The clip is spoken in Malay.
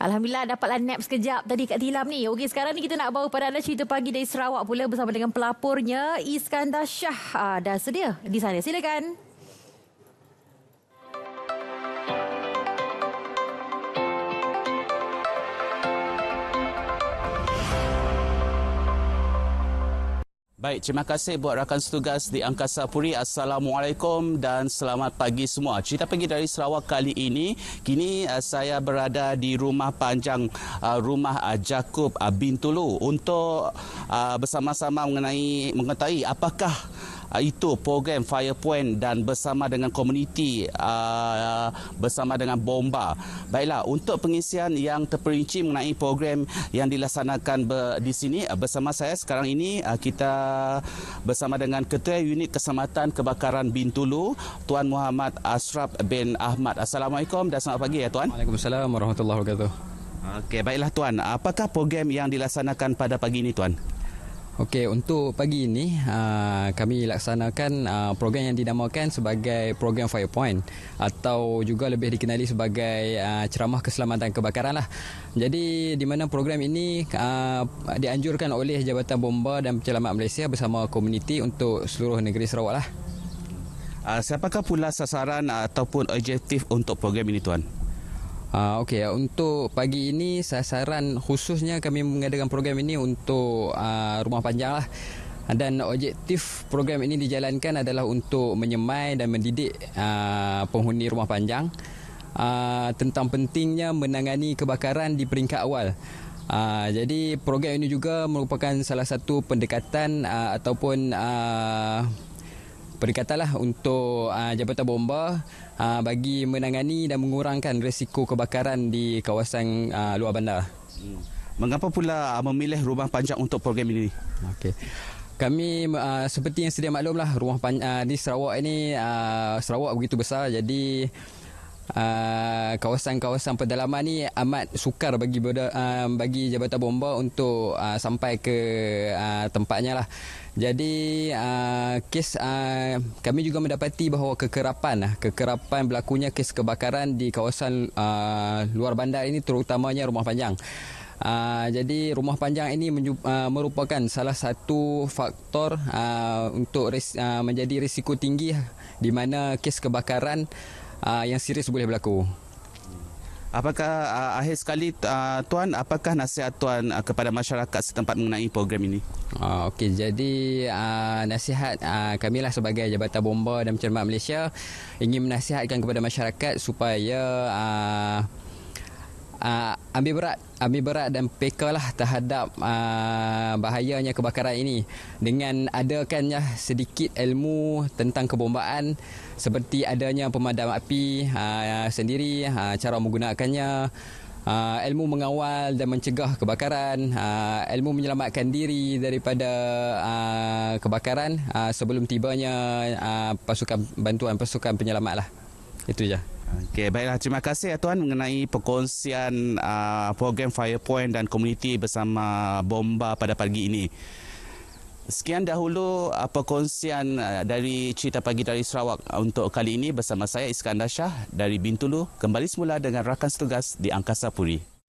Alhamdulillah dapatlah nap sekejap tadi kat tilam ni. Okey sekarang ni kita nak bawa kepada anda cerita pagi dari Sarawak pula bersama dengan pelapornya Iskandar Shah. Uh, dah sedia di sana. Silakan. Baik, terima kasih buat rakan setugas di Angkasa Puri. Assalamualaikum dan selamat pagi semua. Cerita pagi dari Sarawak kali ini, kini uh, saya berada di rumah panjang uh, rumah uh, Jakub uh, Bintulu untuk bersama-sama mengenai mengetahui apakah Ah, itu program Firepoint dan bersama dengan komuniti ah, bersama dengan Bomba. Baiklah, untuk pengisian yang terperinci mengenai program yang dilaksanakan di sini ah, bersama saya sekarang ini kita bersama dengan Ketua Unit Keselamatan Kebakaran Bintulu Tuan Muhammad Ashraf bin Ahmad. Assalamualaikum dan selamat pagi ya Tuan. Waalaikumsalam warahmatullahi wabarakatuh. Okey, baiklah Tuan. Apakah program yang dilaksanakan pada pagi ini Tuan? Okey, untuk pagi ini uh, kami laksanakan uh, program yang dinamakan sebagai program Firepoint atau juga lebih dikenali sebagai uh, ceramah keselamatan kebakaran lah. Jadi di mana program ini uh, dianjurkan oleh Jabatan Bomba dan Penyelamat Malaysia bersama komuniti untuk seluruh negeri Sarawak lah. Uh, siapakah pula sasaran ataupun objektif untuk program ini tuan? Uh, Okey, ah, untuk pagi ini sasaran khususnya kami mengadakan program ini untuk uh, rumah panjang lah. Dan objektif program ini dijalankan adalah untuk menyemai dan mendidik uh, penghuni rumah panjang uh, tentang pentingnya menangani kebakaran di peringkat awal. Uh, jadi program ini juga merupakan salah satu pendekatan uh, ataupun uh, Berdekatanlah untuk uh, Jabatan Bomba uh, bagi menangani dan mengurangkan resiko kebakaran di kawasan uh, luar bandar. Hmm. Mengapa pula memilih rumah panjang untuk program ini? Okey. Kami uh, seperti yang sedia maklumlah rumah panjang uh, di Sarawak ini uh, Sarawak begitu besar jadi Ah, kawasan-kawasan pedalaman ni amat sukar bagi uh, bagi jabatan bomba untuk uh, sampai ke uh, tempatnya lah. Jadi uh, kes uh, kami juga mendapati bahawa kekerapan lah, kekerapan berlakunya kes kebakaran di kawasan uh, luar bandar ini terutamanya rumah panjang. Uh, jadi rumah panjang ini menju- uh, merupakan salah satu faktor uh, untuk res- uh, menjadi risiko tinggi lah di mana kes kebakaran uh, yang serius boleh berlaku. Apakah uh, akhir sekali uh, tuan apakah nasihat tuan uh, kepada masyarakat setempat mengenai program ini? Uh, Okey jadi uh, nasihat uh, kami lah sebagai Jabatan Bomba dan Cermat Malaysia ingin menasihatkan kepada masyarakat supaya uh, uh, ambil berat ambil berat dan lah terhadap uh, bahayanya kebakaran ini dengan adakannya sedikit ilmu tentang kebombaan seperti adanya pemadam api uh, sendiri uh, cara menggunakannya Uh, ilmu mengawal dan mencegah kebakaran, uh, ilmu menyelamatkan diri daripada uh, kebakaran uh, sebelum tibanya uh, pasukan bantuan pasukan penyelamat lah. Itu je. Okay, baiklah, terima kasih ya Tuan mengenai perkongsian uh, program Firepoint dan komuniti bersama Bomba pada pagi ini. Sekian dahulu uh, perkongsian uh, dari cerita pagi dari Sarawak uh, untuk kali ini bersama saya Iskandar Shah dari Bintulu. Kembali semula dengan rakan setugas di Angkasa Puri.